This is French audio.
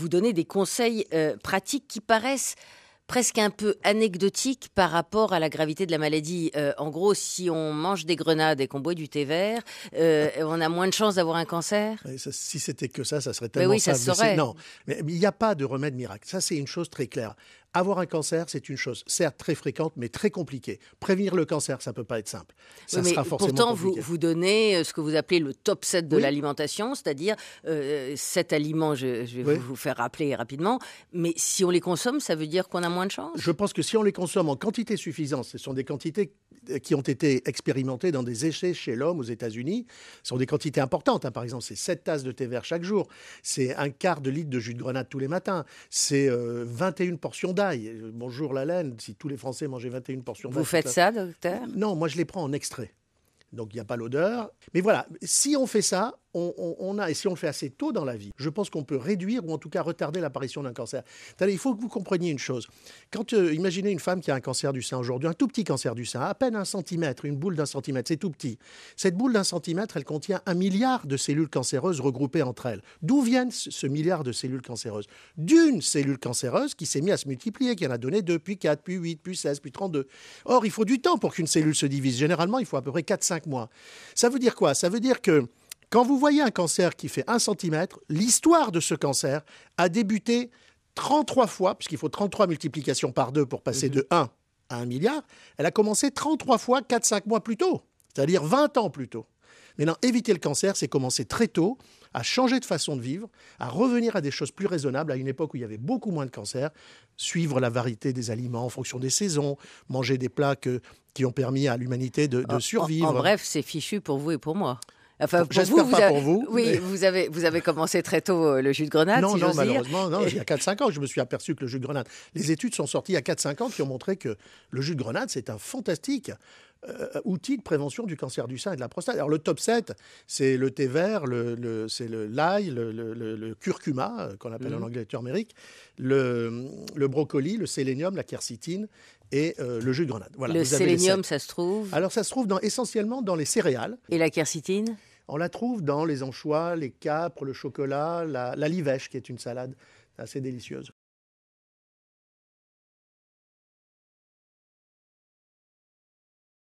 vous donner des conseils euh, pratiques qui paraissent presque un peu anecdotiques par rapport à la gravité de la maladie. Euh, en gros, si on mange des grenades et qu'on boit du thé vert, euh, on a moins de chances d'avoir un cancer. si c'était que ça, ça serait tellement mais oui, Ça se non, mais il n'y a pas de remède miracle. Ça, c'est une chose très claire. Avoir un cancer, c'est une chose, certes très fréquente, mais très compliquée. Prévenir le cancer, ça ne peut pas être simple. Ça sera forcément pourtant, vous, vous donnez euh, ce que vous appelez le top 7 de l'alimentation, c'est-à-dire euh, 7 aliments, je, vais vous faire rappeler rapidement, mais si on les consomme, ça veut dire qu'on a moins de chance Je pense que si on les consomme en quantité suffisante, ce sont des quantités euh, qui ont été expérimentées dans des essais chez l'homme aux États-Unis, ce sont des quantités importantes. Hein. Par exemple, c'est 7 tasses de thé vert chaque jour, c'est un quart de litre de jus de grenade tous les matins, c'est 21 euh, portions Bonjour la laine, si tous les Français mangeaient 21 portions Vous faites ça, docteur Non, moi je les prends en extrait. Donc il n'y a pas l'odeur. Mais voilà, si on fait ça, on, a, et si on le fait assez tôt dans la vie, je pense qu'on peut réduire ou en tout cas retarder l'apparition d'un cancer. Il faut que vous compreniez une chose. Quand euh, imaginez une femme qui a un cancer du sein aujourd'hui, un tout petit cancer du sein, à peine un centimètre, une boule d'un centimètre, c'est tout petit. Cette boule d'un centimètre, elle contient un milliard de cellules cancéreuses regroupées entre elles. D'où viennent ce milliard de cellules cancéreuses D'une cellule cancéreuse qui s'est mise à se multiplier, qui en a donné 2, puis 4, puis 8, puis 16, puis 32. Or, il faut du temps pour qu'une cellule se divise. Généralement, il faut à peu près 4-5 mois. Ça veut dire quoi Ça veut dire que quand vous voyez un cancer qui fait 1 cm, l'histoire de ce cancer a débuté 33 fois, puisqu'il faut 33 multiplications par 2 pour passer mhm. de 1 à 1 milliard, elle a commencé 33 fois 4-5 mois plus tôt, c'est-à-dire 20 ans plus tôt. Maintenant, éviter le cancer, c'est commencer très tôt à changer de façon de vivre, à revenir à des choses plus raisonnables, à une époque où il y avait beaucoup moins de cancers, suivre la variété des aliments en fonction des saisons, manger des plats qui ont permis à l'humanité de, survivre. en bref, c'est fichu pour vous et pour moi. Enfin, pour vous, vous, pas pour vous. Oui, vous, avez, vous avez commencé très tôt euh, le jus de grenade. Non, non, malheureusement, non, il y a 4-5 ans, je me suis aperçu que le jus de grenade. Les études sont sorties il y a 4-5 ans qui ont montré que le jus de grenade, c'est un fantastique. Euh, outil de prévention du cancer du sein et de la prostate. Alors le top 7, c'est le thé vert, le, c'est le l'ail, le, curcuma, euh, qu'on appelle en mhm. anglais turmeric, le, le brocoli, le sélénium, la quercitine et le jus de grenade. Voilà, le sélénium, ça se trouve Alors ça se trouve dans, essentiellement dans les céréales. Et la quercitine on la trouve dans les anchois, les capres, le chocolat, la, livèche, qui est une salade assez délicieuse.